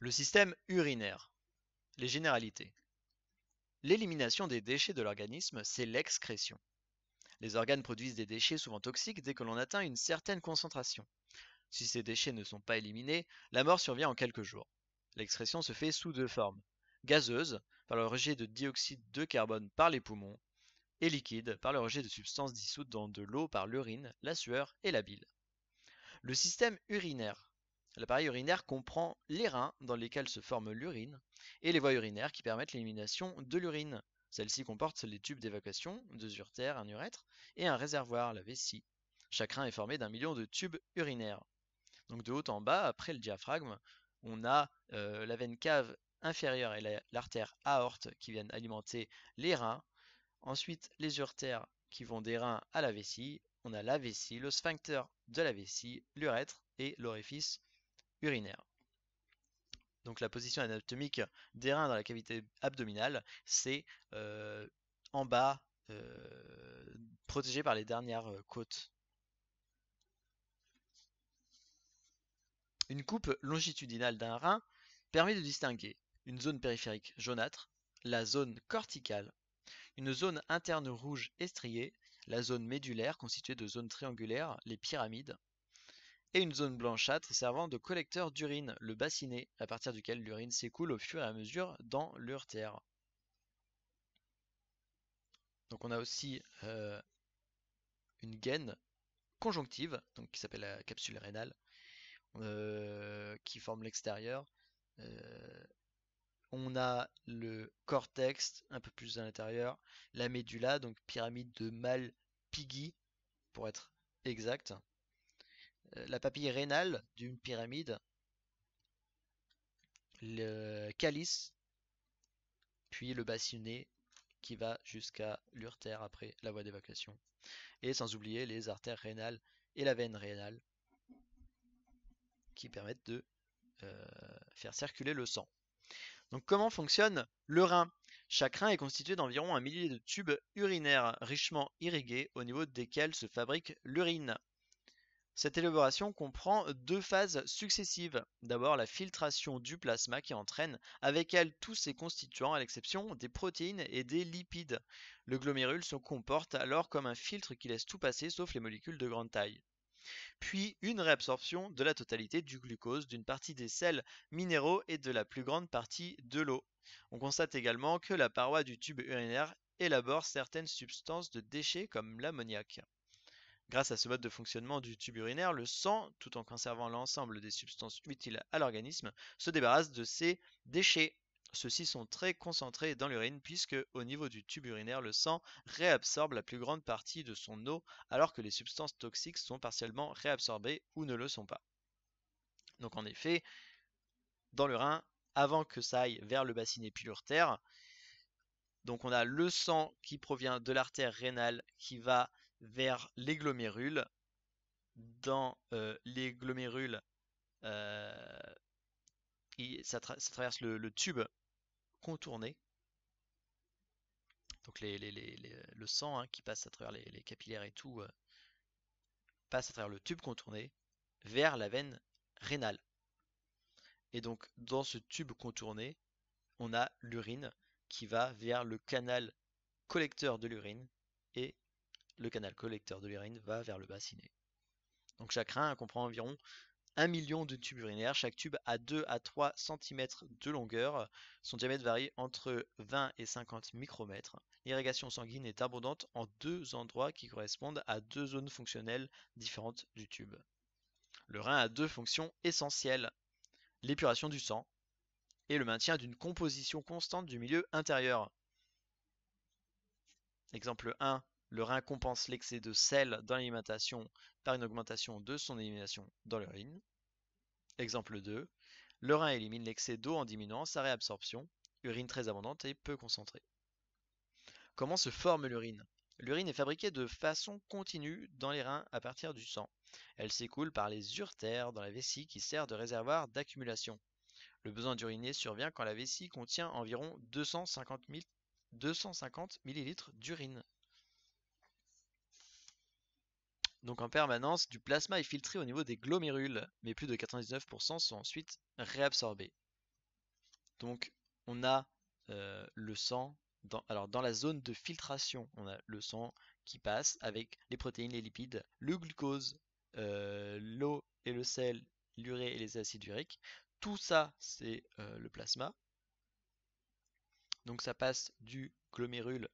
Le système urinaire. Les généralités. L'élimination des déchets de l'organisme, c'est l'excrétion. Les organes produisent des déchets souvent toxiques dès que l'on atteint une certaine concentration. Si ces déchets ne sont pas éliminés, la mort survient en quelques jours. L'excrétion se fait sous deux formes. Gazeuse, par le rejet de dioxyde de carbone par les poumons, et liquide, par le rejet de substances dissoutes dans de l'eau par l'urine, la sueur et la bile. Le système urinaire L'appareil urinaire comprend les reins dans lesquels se forme l'urine et les voies urinaires qui permettent l'élimination de l'urine. celles ci comportent les tubes d'évacuation, deux urtères, un urètre et un réservoir, la vessie. Chaque rein est formé d'un million de tubes urinaires. Donc de haut en bas, après le diaphragme, on a euh, la veine cave inférieure et l'artère aorte qui viennent alimenter les reins. Ensuite, les urtères qui vont des reins à la vessie. On a la vessie, le sphincter de la vessie, l'urètre et l'orifice urinaire. Donc la position anatomique des reins dans la cavité abdominale, c'est euh, en bas, euh, protégé par les dernières euh, côtes. Une coupe longitudinale d'un rein permet de distinguer une zone périphérique jaunâtre, la zone corticale, une zone interne rouge estriée, la zone médulaire constituée de zones triangulaires, les pyramides, et une zone blanchâtre servant de collecteur d'urine, le bassinet, à partir duquel l'urine s'écoule au fur et à mesure dans l'urtère. Donc on a aussi euh, une gaine conjonctive, donc qui s'appelle la capsule rénale, euh, qui forme l'extérieur. Euh, on a le cortex, un peu plus à l'intérieur, la médulla, donc pyramide de mâle piggy pour être exact. Euh, la papille rénale d'une pyramide, le calice, puis le bassinet qui va jusqu'à l'urtère après la voie d'évacuation. Et sans oublier les artères rénales et la veine rénale qui permettent de euh, faire circuler le sang. Donc comment fonctionne le rein Chaque rein est constitué d'environ un millier de tubes urinaires richement irrigués au niveau desquels se fabrique l'urine. Cette élaboration comprend deux phases successives. D'abord la filtration du plasma qui entraîne avec elle tous ses constituants à l'exception des protéines et des lipides. Le glomérule se comporte alors comme un filtre qui laisse tout passer sauf les molécules de grande taille. Puis une réabsorption de la totalité du glucose, d'une partie des sels minéraux et de la plus grande partie de l'eau. On constate également que la paroi du tube urinaire élabore certaines substances de déchets comme l'ammoniac. Grâce à ce mode de fonctionnement du tube urinaire, le sang, tout en conservant l'ensemble des substances utiles à l'organisme, se débarrasse de ses déchets. Ceux-ci sont très concentrés dans l'urine puisque au niveau du tube urinaire, le sang réabsorbe la plus grande partie de son eau alors que les substances toxiques sont partiellement réabsorbées ou ne le sont pas. Donc en effet, dans le rein, avant que ça aille vers le bassin pilurtaire, donc on a le sang qui provient de l'artère rénale qui va vers les glomérules. Dans euh, les glomérules, euh, ça, traverse le, tube contourné. Donc les, le sang hein, qui passe à travers les, capillaires et tout euh, passe à travers le tube contourné vers la veine rénale. Et donc dans ce tube contourné, on a l'urine qui va vers le canal collecteur de l'urine et le canal collecteur de l'urine va vers le bassinet. Donc chaque rein comprend environ 1 million de tubes urinaires. Chaque tube a 2 à 3 cm de longueur. Son diamètre varie entre 20 et 50 micromètres. L'irrigation sanguine est abondante en deux endroits qui correspondent à deux zones fonctionnelles différentes du tube. Le rein a deux fonctions essentielles. L'épuration du sang et le maintien d'une composition constante du milieu intérieur. Exemple 1, le rein compense l'excès de sel dans l'alimentation par une augmentation de son élimination dans l'urine. Exemple 2. Le rein élimine l'excès d'eau en diminuant sa réabsorption, urine très abondante et peu concentrée. Comment se forme l'urine L'urine est fabriquée de façon continue dans les reins à partir du sang. Elle s'écoule par les urtères dans la vessie qui sert de réservoir d'accumulation. Le besoin d'uriner survient quand la vessie contient environ 250, 250 ml d'urine. Donc en permanence, du plasma est filtré au niveau des glomérules, mais plus de 99% sont ensuite réabsorbés. Donc on a euh, le sang, dans, alors dans la zone de filtration, on a le sang qui passe avec les protéines, les lipides, le glucose, euh, l'eau et le sel, l'urée et les acides uriques. Tout ça, c'est euh, le plasma. Donc ça passe du glomérule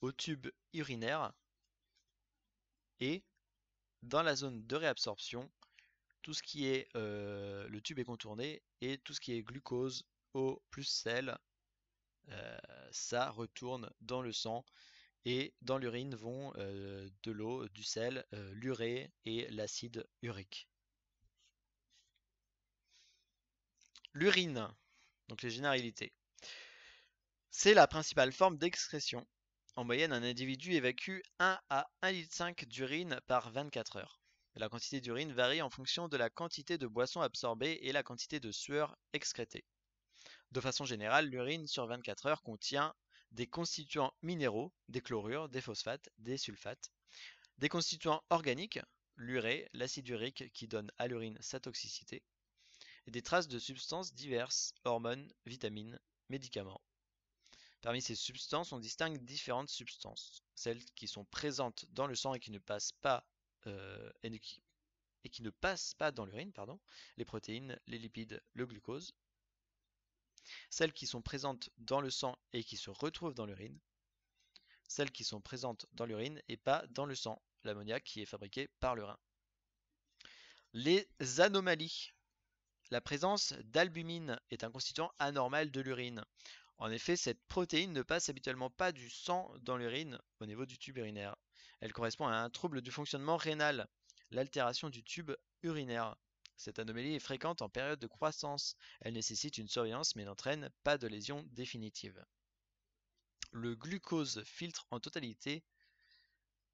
au tube urinaire et dans la zone de réabsorption, tout ce qui est euh, le tube est contourné et tout ce qui est glucose, eau plus sel, euh, ça retourne dans le sang et dans l'urine vont euh, de l'eau, du sel, l'urée et l'acide urique. L'urine, donc les généralités, c'est la principale forme d'excrétion en moyenne, un individu évacue 1 à 1,5 litre d'urine par 24 heures. La quantité d'urine varie en fonction de la quantité de boissons absorbées et la quantité de sueur excrétée. De façon générale, l'urine sur 24 heures contient des constituants minéraux, des chlorures, des phosphates, des sulfates, des constituants organiques, l'urée, l'acide urique qui donne à l'urine sa toxicité, et des traces de substances diverses, hormones, vitamines, médicaments, Parmi ces substances, on distingue différentes substances, celles qui sont présentes dans le sang et qui ne passent pas, euh, et, qui, ne pas dans l'urine, pardon, les protéines, les lipides, le glucose, celles qui sont présentes dans le sang et qui se retrouvent dans l'urine, celles qui sont présentes dans l'urine et pas dans le sang, l'ammoniaque qui est fabriqué par le rein. Les anomalies. La présence d'albumine est un constituant anormal de l'urine. En effet, cette protéine ne passe habituellement pas du sang dans l'urine au niveau du tube urinaire. Elle correspond à un trouble du fonctionnement rénal, l'altération du tube urinaire. Cette anomalie est fréquente en période de croissance. Elle nécessite une surveillance mais n'entraîne pas de lésion définitive. Le glucose filtre en totalité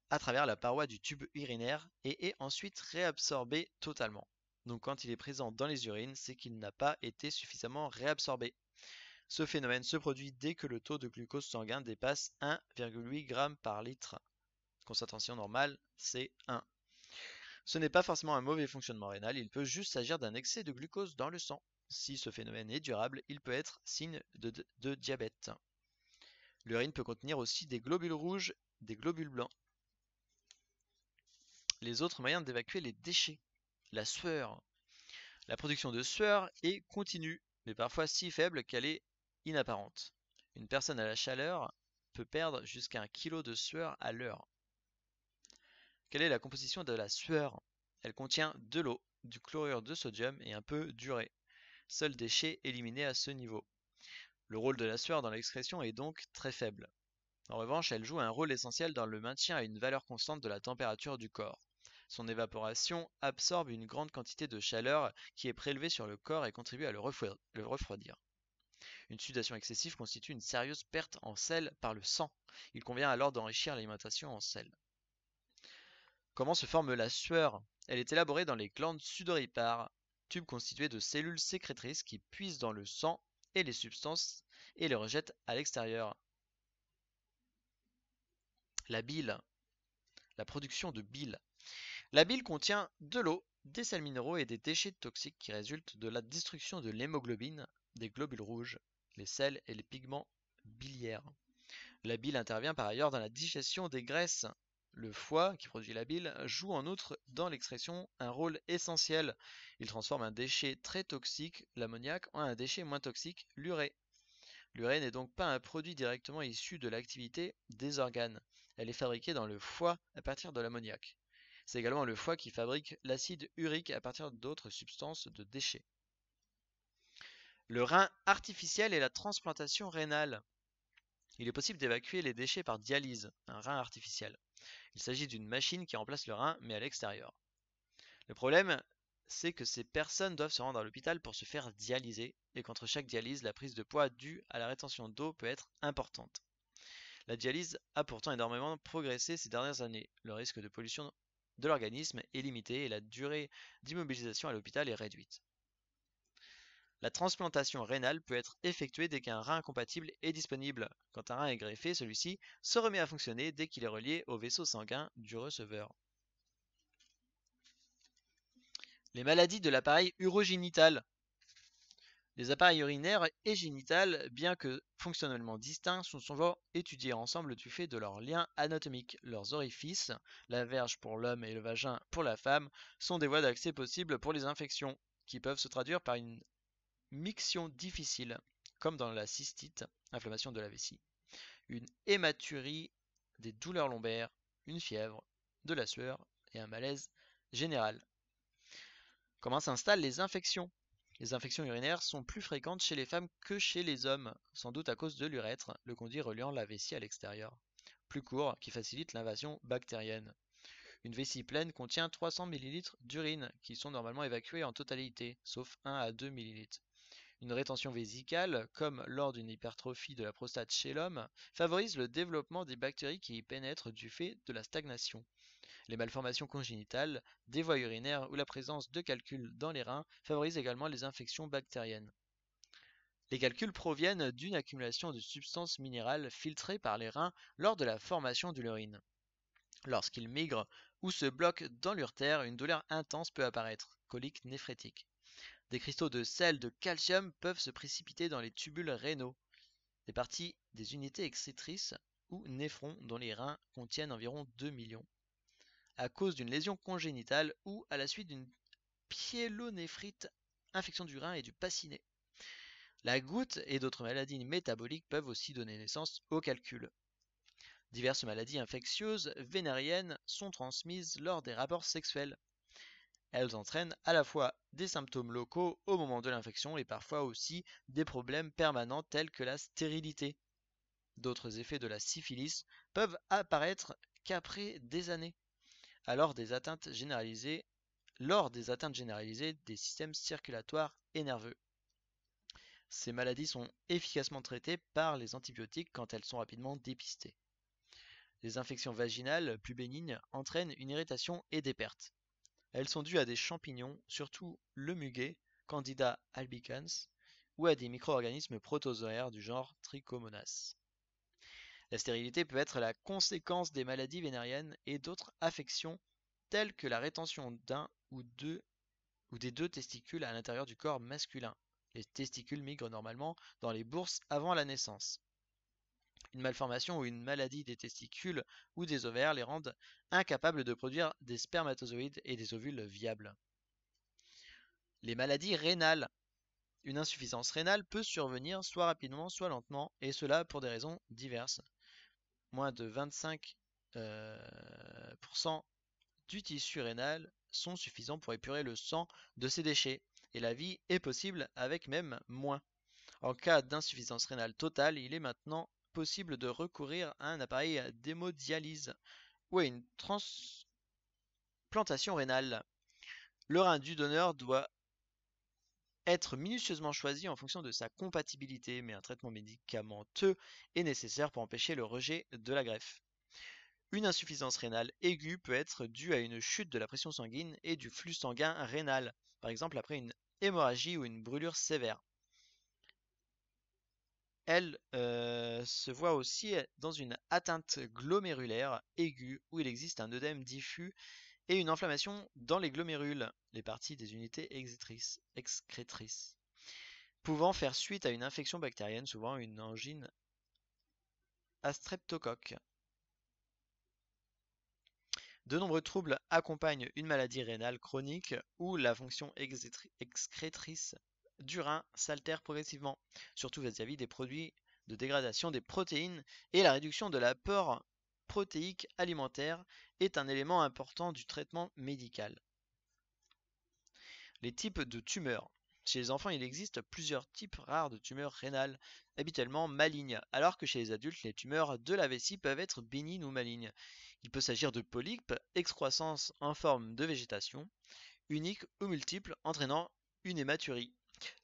à travers la paroi du tube urinaire et est ensuite réabsorbé totalement. Donc quand il est présent dans les urines, c'est qu'il n'a pas été suffisamment réabsorbé. Ce phénomène se produit dès que le taux de glucose sanguin dépasse 1,8 g par litre. Concentration normale, c'est 1. Ce n'est pas forcément un mauvais fonctionnement rénal, il peut juste s'agir d'un excès de glucose dans le sang. Si ce phénomène est durable, il peut être signe de, de diabète. L'urine peut contenir aussi des globules rouges, des globules blancs. Les autres moyens d'évacuer les déchets. La sueur. La production de sueur est continue, mais parfois si faible qu'elle est inapparente. Une personne à la chaleur peut perdre jusqu'à un kilo de sueur à l'heure. Quelle est la composition de la sueur Elle contient de l'eau, du chlorure de sodium et un peu d'urée. Seul déchet éliminé à ce niveau. Le rôle de la sueur dans l'excrétion est donc très faible. En revanche, elle joue un rôle essentiel dans le maintien à une valeur constante de la température du corps. Son évaporation absorbe une grande quantité de chaleur qui est prélevée sur le corps et contribue à le refroidir. Une sudation excessive constitue une sérieuse perte en sel par le sang. Il convient alors d'enrichir l'alimentation en sel. Comment se forme la sueur Elle est élaborée dans les glandes sudoripares, tubes constitués de cellules sécrétrices qui puisent dans le sang et les substances et les rejettent à l'extérieur. La bile. La production de bile. La bile contient de l'eau, des sels minéraux et des déchets toxiques qui résultent de la destruction de l'hémoglobine, des globules rouges les sels et les pigments biliaires. La bile intervient par ailleurs dans la digestion des graisses. Le foie, qui produit la bile, joue en outre dans l'excrétion un rôle essentiel. Il transforme un déchet très toxique, l'ammoniac, en un déchet moins toxique, l'urée. L'urée n'est donc pas un produit directement issu de l'activité des organes. Elle est fabriquée dans le foie à partir de l'ammoniac. C'est également le foie qui fabrique l'acide urique à partir d'autres substances de déchets. Le rein artificiel et la transplantation rénale. Il est possible d'évacuer les déchets par dialyse, un rein artificiel. Il s'agit d'une machine qui remplace le rein, mais à l'extérieur. Le problème, c'est que ces personnes doivent se rendre à l'hôpital pour se faire dialyser, et qu'entre chaque dialyse, la prise de poids due à la rétention d'eau peut être importante. La dialyse a pourtant énormément progressé ces dernières années. Le risque de pollution de l'organisme est limité et la durée d'immobilisation à l'hôpital est réduite. La transplantation rénale peut être effectuée dès qu'un rein compatible est disponible. Quand un rein est greffé, celui-ci se remet à fonctionner dès qu'il est relié au vaisseau sanguin du receveur. Les maladies de l'appareil urogénital. Les appareils urinaires et génitales, bien que fonctionnellement distincts, sont souvent étudiés ensemble du fait de leurs liens anatomiques. Leurs orifices, la verge pour l'homme et le vagin pour la femme, sont des voies d'accès possibles pour les infections, qui peuvent se traduire par une miction difficile, comme dans la cystite, inflammation de la vessie, une hématurie, des douleurs lombaires, une fièvre, de la sueur et un malaise général. Comment s'installent les infections Les infections urinaires sont plus fréquentes chez les femmes que chez les hommes, sans doute à cause de l'urètre, le conduit reliant la vessie à l'extérieur, plus court, qui facilite l'invasion bactérienne. Une vessie pleine contient 300 ml d'urine, qui sont normalement évacuées en totalité, sauf 1 à 2 ml. Une rétention vésicale, comme lors d'une hypertrophie de la prostate chez l'homme, favorise le développement des bactéries qui y pénètrent du fait de la stagnation. Les malformations congénitales, des voies urinaires ou la présence de calculs dans les reins favorisent également les infections bactériennes. Les calculs proviennent d'une accumulation de substances minérales filtrées par les reins lors de la formation de l'urine. Lorsqu'ils migrent ou se bloquent dans l'urtère, une douleur intense peut apparaître, colique néphrétique. Des cristaux de sel, de calcium peuvent se précipiter dans les tubules rénaux. des parties des unités excétrices ou néphrons dont les reins contiennent environ 2 millions. À cause d'une lésion congénitale ou à la suite d'une piélonéphrite, infection du rein et du passiné. La goutte et d'autres maladies métaboliques peuvent aussi donner naissance au calcul. Diverses maladies infectieuses vénériennes sont transmises lors des rapports sexuels. Elles entraînent à la fois des symptômes locaux au moment de l'infection et parfois aussi des problèmes permanents tels que la stérilité. D'autres effets de la syphilis peuvent apparaître qu'après des années, alors des atteintes généralisées, lors des atteintes généralisées des systèmes circulatoires et nerveux. Ces maladies sont efficacement traitées par les antibiotiques quand elles sont rapidement dépistées. Les infections vaginales plus bénignes entraînent une irritation et des pertes. Elles sont dues à des champignons, surtout le muguet, Candida albicans, ou à des micro-organismes protozoaires du genre Trichomonas. La stérilité peut être la conséquence des maladies vénériennes et d'autres affections telles que la rétention d'un ou deux ou des deux testicules à l'intérieur du corps masculin. Les testicules migrent normalement dans les bourses avant la naissance. Une malformation ou une maladie des testicules ou des ovaires les rendent incapables de produire des spermatozoïdes et des ovules viables. Les maladies rénales. Une insuffisance rénale peut survenir soit rapidement, soit lentement, et cela pour des raisons diverses. Moins de 25% euh, du tissu rénal sont suffisants pour épurer le sang de ces déchets, et la vie est possible avec même moins. En cas d'insuffisance rénale totale, il est maintenant possible de recourir à un appareil euh, d'hémodialyse ou à une transplantation rénale. Le rein du donneur doit être minutieusement choisi en fonction de sa compatibilité, mais un traitement médicamenteux est nécessaire pour empêcher le rejet de la greffe. Une insuffisance rénale aiguë peut être due à une chute de la pression sanguine et du flux sanguin rénal, par exemple après une hémorragie ou une brûlure sévère elle euh, se voit aussi euh, dans une atteinte glomérulaire aiguë où il existe un œdème diffus et une inflammation dans les glomérules, les parties des unités excrétrices, pouvant faire suite à une infection bactérienne, souvent une angine à streptocoque. De nombreux troubles accompagnent une maladie rénale chronique où la fonction excrétrice du rein s'altère progressivement, surtout vis-à-vis des produits de dégradation des protéines et la réduction de l'apport protéique alimentaire est un élément important du traitement médical. Les types de tumeurs. Chez les enfants, il existe plusieurs types rares de tumeurs rénales, habituellement malignes, alors que chez les adultes, les tumeurs de la vessie peuvent être bénignes ou malignes. Il peut s'agir de polypes, excroissance en forme de végétation, unique ou multiple, entraînant une hématurie.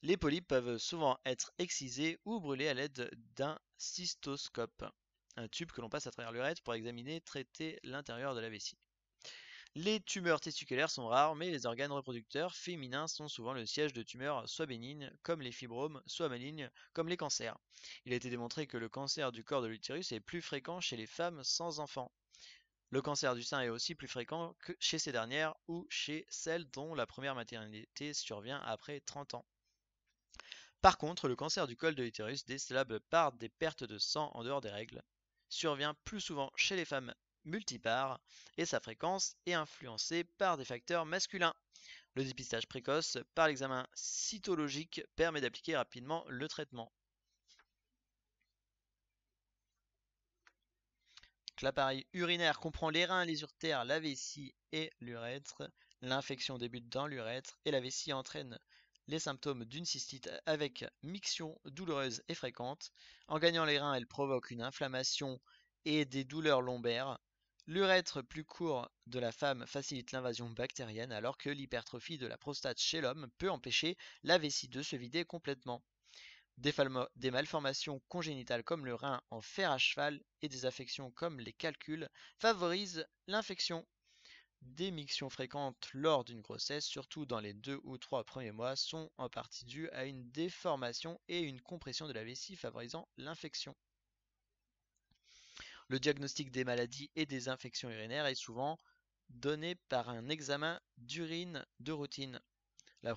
Les polypes peuvent souvent être excisés ou brûlés à l'aide d'un cystoscope, un tube que l'on passe à travers l'urètre pour examiner, traiter l'intérieur de la vessie. Les tumeurs testiculaires sont rares, mais les organes reproducteurs féminins sont souvent le siège de tumeurs soit bénignes, comme les fibromes, soit malignes, comme les cancers. Il a été démontré que le cancer du corps de l'utérus est plus fréquent chez les femmes sans enfants. Le cancer du sein est aussi plus fréquent que chez ces dernières ou chez celles dont la première maternité survient après 30 ans. Par contre, le cancer du col de l'utérus, décelable par des pertes de sang en dehors des règles, survient plus souvent chez les femmes multipares et sa fréquence est influencée par des facteurs masculins. Le dépistage précoce par l'examen cytologique permet d'appliquer rapidement le traitement. L'appareil urinaire comprend les reins, les urtères, la vessie et l'urètre. L'infection débute dans l'urètre et la vessie entraîne les symptômes d'une cystite avec miction douloureuse et fréquente. En gagnant les reins, elle provoque une inflammation et des douleurs lombaires. L'urètre plus court de la femme facilite l'invasion bactérienne alors que l'hypertrophie de la prostate chez l'homme peut empêcher la vessie de se vider complètement. des, malformations congénitales comme le rein en fer à cheval et des affections comme les calculs favorisent l'infection des mixtions fréquentes lors d'une grossesse, surtout dans les deux ou trois premiers mois, sont en partie dues à une déformation et une compression de la vessie favorisant l'infection. Le diagnostic des maladies et des infections urinaires est souvent donné par un examen d'urine de routine. La,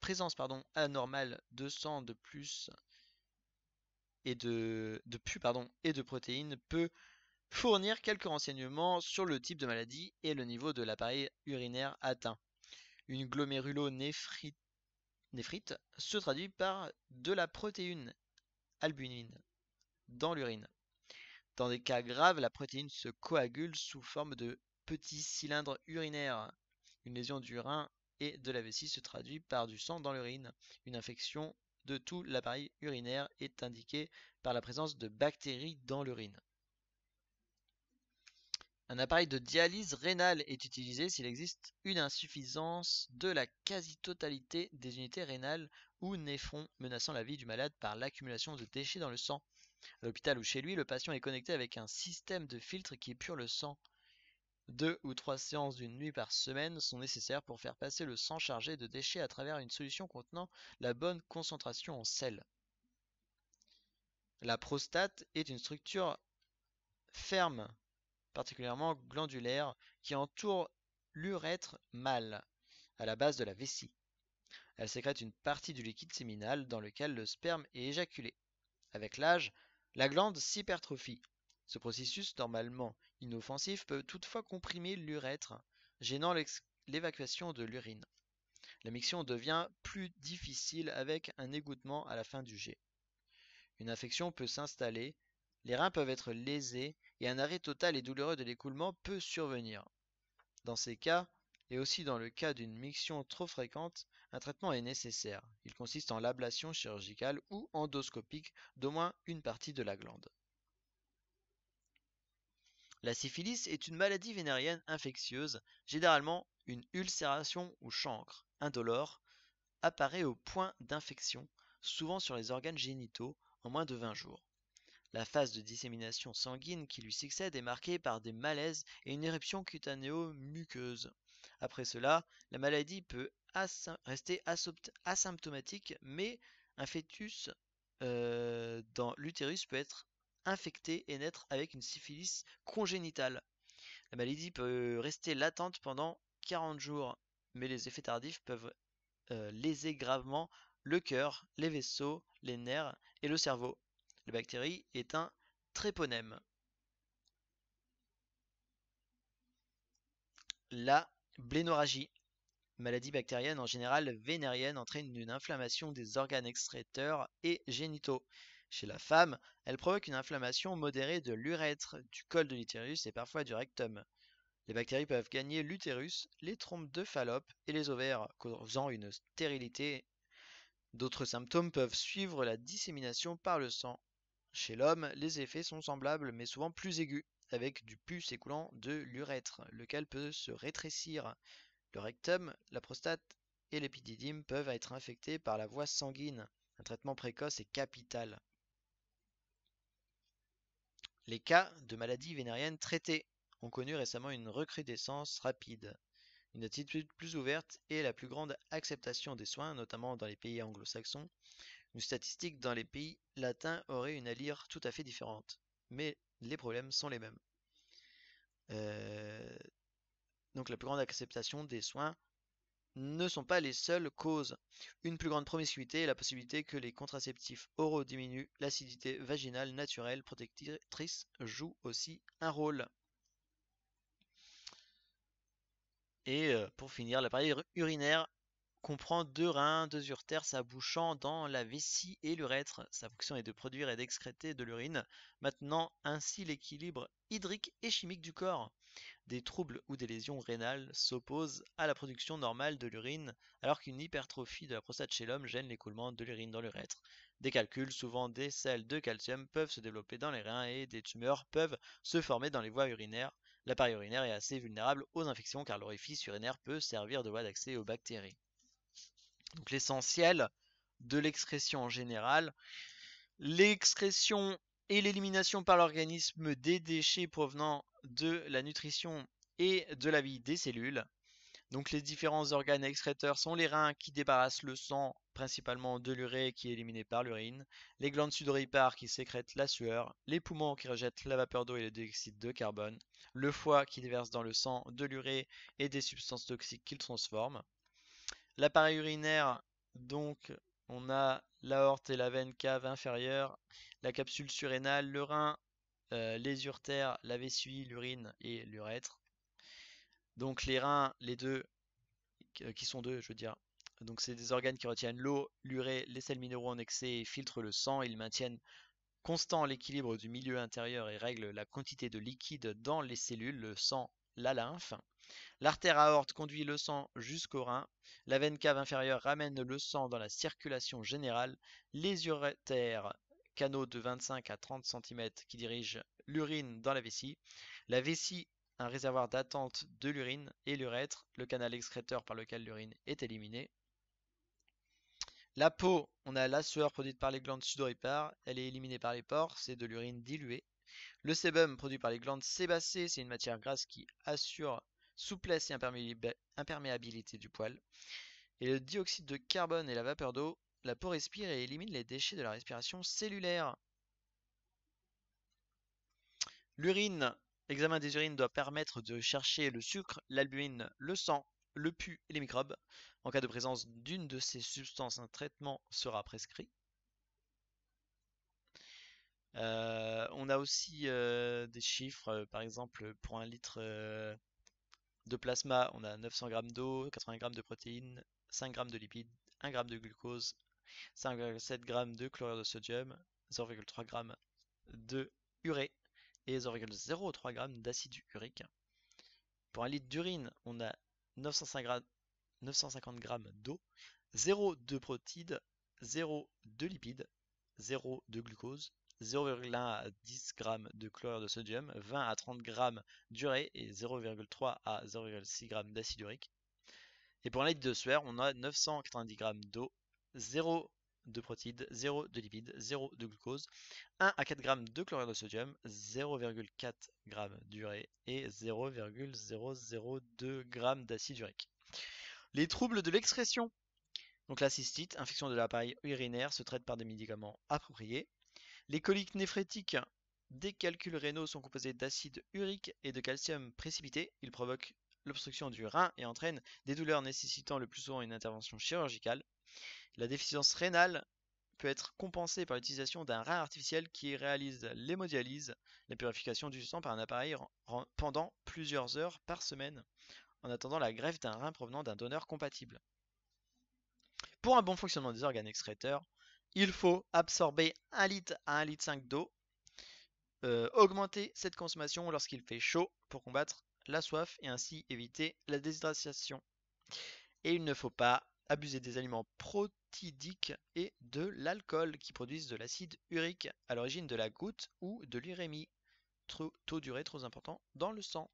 présence anormale de sang de plus et de, de pus et de protéines peut fournir quelques renseignements sur le type de maladie et le niveau de l'appareil urinaire atteint. Une glomérulonéphrite se traduit par de la protéine albumine dans l'urine. Dans des cas graves, la protéine se coagule sous forme de petits cylindres urinaires. Une lésion du rein et de la vessie se traduit par du sang dans l'urine. Une infection de tout l'appareil urinaire est indiquée par la présence de bactéries dans l'urine. Un appareil de dialyse rénale est utilisé s'il existe une insuffisance de la quasi-totalité des unités rénales ou néphrons menaçant la vie du malade par l'accumulation de déchets dans le sang. À l'hôpital ou chez lui, le patient est connecté avec un système de filtre qui épure le sang. Deux ou trois séances d'une nuit par semaine sont nécessaires pour faire passer le sang chargé de déchets à travers une solution contenant la bonne concentration en sel. La prostate est une structure ferme particulièrement glandulaire, qui entoure l'urètre mâle, à la base de la vessie. Elle sécrète une partie du liquide séminal dans lequel le sperme est éjaculé. Avec l'âge, la glande s'hypertrophie. Ce processus normalement inoffensif peut toutefois comprimer l'urètre, gênant l'évacuation de l'urine. La miction devient plus difficile avec un égouttement à la fin du jet. Une infection peut s'installer, les reins peuvent être lésés et un arrêt total et douloureux de l'écoulement peut survenir. Dans ces cas, et aussi dans le cas d'une miction trop fréquente, un traitement est nécessaire. Il consiste en l'ablation chirurgicale ou endoscopique d'au moins une partie de la glande. La syphilis est une maladie vénérienne infectieuse, généralement une ulcération ou chancre, indolore, apparaît au point d'infection, souvent sur les organes génitaux, en moins de 20 jours. La phase de dissémination sanguine qui lui succède est marquée par des malaises et une éruption cutanéo-muqueuse. Après cela, la maladie peut rester asymptomatique, mais un fœtus euh, dans l'utérus peut être infecté et naître avec une syphilis congénitale. La maladie peut rester latente pendant 40 jours, mais les effets tardifs peuvent euh, léser gravement le cœur, les vaisseaux, les nerfs et le cerveau. La bactérie est un tréponème. La blénorragie, maladie bactérienne en général vénérienne, entraîne une inflammation des organes extraiteurs et génitaux. Chez la femme, elle provoque une inflammation modérée de l'urètre, du col de l'utérus et parfois du rectum. Les bactéries peuvent gagner l'utérus, les trompes de Fallope et les ovaires, causant une stérilité. D'autres symptômes peuvent suivre la dissémination par le sang chez l'homme, les effets sont semblables mais souvent plus aigus, avec du pus écoulant de l'urètre, lequel peut se rétrécir. Le rectum, la prostate et l'épididyme peuvent être infectés par la voie sanguine. Un traitement précoce est capital. Les cas de maladies vénériennes traitées ont connu récemment une recrudescence rapide. Une attitude plus ouverte et la plus grande acceptation des soins, notamment dans les pays anglo-saxons, une statistique dans les pays latins aurait une allure tout à fait différente, mais les problèmes sont les mêmes. Euh, donc la plus grande acceptation des soins ne sont pas les seules causes. Une plus grande promiscuité et la possibilité que les contraceptifs oraux diminuent l'acidité vaginale naturelle protectrice joue aussi un rôle. Et euh, pour finir, l'appareil urinaire comprend deux reins, deux urtères s'abouchant dans la vessie et l'urètre. Sa fonction est de produire et d'excréter de l'urine, maintenant ainsi l'équilibre hydrique et chimique du corps. Des troubles ou des lésions rénales s'opposent à la production normale de l'urine, alors qu'une hypertrophie de la prostate chez l'homme gêne l'écoulement de l'urine dans l'urètre. Des calculs, souvent des sels de calcium, peuvent se développer dans les reins et des tumeurs peuvent se former dans les voies urinaires. L'appareil urinaire est assez vulnérable aux infections car l'orifice urinaire peut servir de voie d'accès aux bactéries l'essentiel de l'excrétion en général. L'excrétion et l'élimination par l'organisme des déchets provenant de la nutrition et de la vie des cellules. Donc les différents organes excréteurs sont les reins qui débarrassent le sang principalement de l'urée qui est éliminée par l'urine, les glandes sudoripares qui sécrètent la sueur, les poumons qui rejettent la vapeur d'eau et le dioxyde de carbone, le foie qui déverse dans le sang de l'urée et des substances toxiques qu'il transforme, L'appareil urinaire, donc on a l'aorte et la veine cave inférieure, la capsule surrénale, le rein, euh, les urtères, la vessie, l'urine et l'urètre. Donc les reins, les deux, euh, qui sont deux, je veux dire. Donc c'est des organes qui retiennent l'eau, l'urée, les sels minéraux en excès et filtrent le sang. Ils maintiennent constant l'équilibre du milieu intérieur et règlent la quantité de liquide dans les cellules. Le sang la lymphe. L'artère aorte conduit le sang jusqu'au rein. La veine cave inférieure ramène le sang dans la circulation générale. Les urétères, canaux de 25 à 30 cm qui dirigent l'urine dans la vessie. La vessie, un réservoir d'attente de l'urine. Et l'urètre, le canal excréteur par lequel l'urine est éliminée. La peau, on a la sueur produite par les glandes sudoripares. Elle est éliminée par les pores, c'est de l'urine diluée. Le sébum produit par les glandes sébacées, c'est une matière grasse qui assure souplesse et imperméabilité du poil. Et le dioxyde de carbone et la vapeur d'eau, la peau respire et élimine les déchets de la respiration cellulaire. L'urine, l'examen des urines doit permettre de chercher le sucre, l'albumine, le sang, le pu et les microbes. En cas de présence d'une de ces substances, un traitement sera prescrit. Euh, on a aussi euh, des chiffres, euh, par exemple, pour un litre de plasma, on a 900 g d'eau, 80 g de protéines, 5 g de lipides, 1 g de glucose, 5,7 g de chlorure de sodium, 0,3 g de urée et 0,03 g d'acide urique. Pour un litre d'urine, on a 950 g d'eau, 0 de protides, 0 de lipides, 0 de glucose, 0,1 à 10 g de chlorure de sodium, 20 à 30 g d'urée et 0,3 à 0,6 g d'acide urique. Et pour un de sueur, on a 990 g d'eau, 0 de protides, 0 de lipides, 0 de glucose, 1 à 4 g de chlorure de sodium, 0,4 g d'urée et 0,002 g d'acide urique. Les troubles de l'excrétion. Donc la cystite, infection de l'appareil urinaire, se traite par des médicaments appropriés. Les coliques néphrétiques des calculs rénaux sont composés d'acide urique et de calcium précipité. Ils provoquent l'obstruction du rein et entraînent des douleurs nécessitant le plus souvent une intervention chirurgicale. La déficience rénale peut être compensée par l'utilisation d'un rein artificiel qui réalise l'hémodialyse, la purification du sang par un appareil pendant plusieurs heures par semaine, en attendant la greffe d'un rein provenant d'un donneur compatible. Pour un bon fonctionnement des organes excréteurs, il faut absorber 1 litre à 1 litre 5 d'eau, euh, augmenter cette consommation lorsqu'il fait chaud pour combattre la soif et ainsi éviter la déshydratation. Et il ne faut pas abuser des aliments protidiques et de l'alcool qui produisent de l'acide urique à l'origine de la goutte ou de l'urémie, taux d'urée trop important dans le sang.